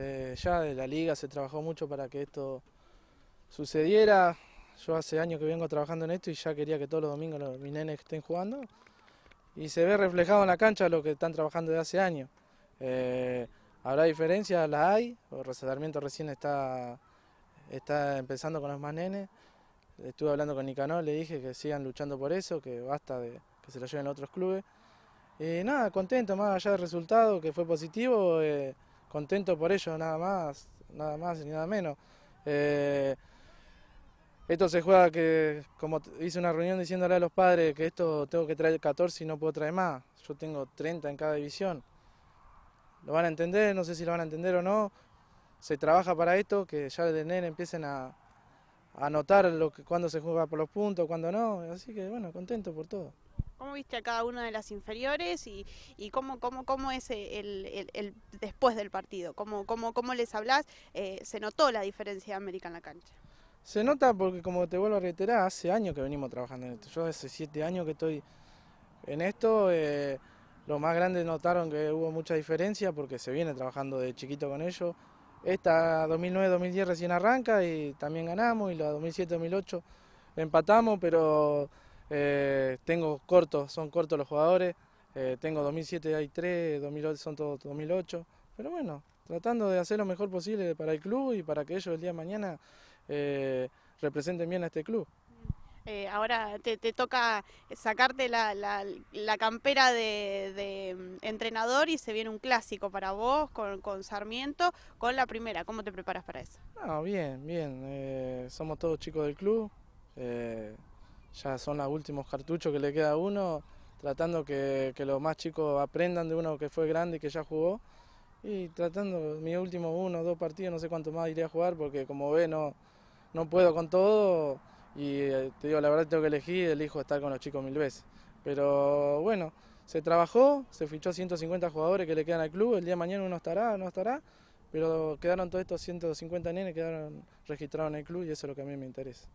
Eh, ya de la liga se trabajó mucho para que esto sucediera. Yo hace años que vengo trabajando en esto y ya quería que todos los domingos los, mis nenes estén jugando. Y se ve reflejado en la cancha lo que están trabajando desde hace años. Eh, habrá diferencias, las hay. El recién está, está empezando con los más nenes. Estuve hablando con Nicanor, le dije que sigan luchando por eso, que basta de que se lo lleven a otros clubes. Y nada, contento, más allá del resultado, que fue positivo. Eh, contento por ello, nada más, nada más y nada menos. Eh, esto se juega que, como hice una reunión diciéndole a los padres que esto tengo que traer 14 y no puedo traer más, yo tengo 30 en cada división. Lo van a entender, no sé si lo van a entender o no, se trabaja para esto, que ya de enero empiecen a, a notar lo que, cuándo se juega por los puntos, cuando no, así que bueno, contento por todo. ¿Cómo viste a cada una de las inferiores y, cómo, cómo, cómo es el, después del partido? ¿Cómo, cómo, cómo les hablas? Eh, ¿Se notó la diferencia de América en la cancha? Se nota porque, como te vuelvo a reiterar, hace años que venimos trabajando en esto. Yo hace siete años que estoy en esto. Eh, los más grandes notaron que hubo mucha diferencia porque se viene trabajando de chiquito con ellos. Esta 2009-2010 recién arranca y también ganamos y la 2007-2008 empatamos, pero eh, tengo cortos, son cortos los jugadores. Eh, tengo 2007 hay 3, 2008 son todos 2008. Pero bueno, tratando de hacer lo mejor posible para el club y para que ellos el día de mañana eh, representen bien a este club. ahora te, toca sacarte la, la, campera de, mm, entrenador y se viene un clásico para vos con, con, Sarmiento, con la primera. ¿Cómo te preparas para eso? bien, bien. somos todos chicos del club. Eh, ya son los últimos cartuchos que le queda a uno, tratando que, los más chicos aprendan de uno que fue grande y que ya jugó. Y tratando mi último uno, dos partidos, no sé cuánto más iré a jugar, porque como ve, no, no puedo con todo. Y eh, te digo, la verdad tengo que elegir, elijo estar con los chicos mil veces. Pero bueno, se trabajó, se fichó 150 jugadores que le quedan al club, el día de mañana uno estará, no estará, pero quedaron todos estos 150 nenes, quedaron registrados en el club y eso es lo que a mí me interesa.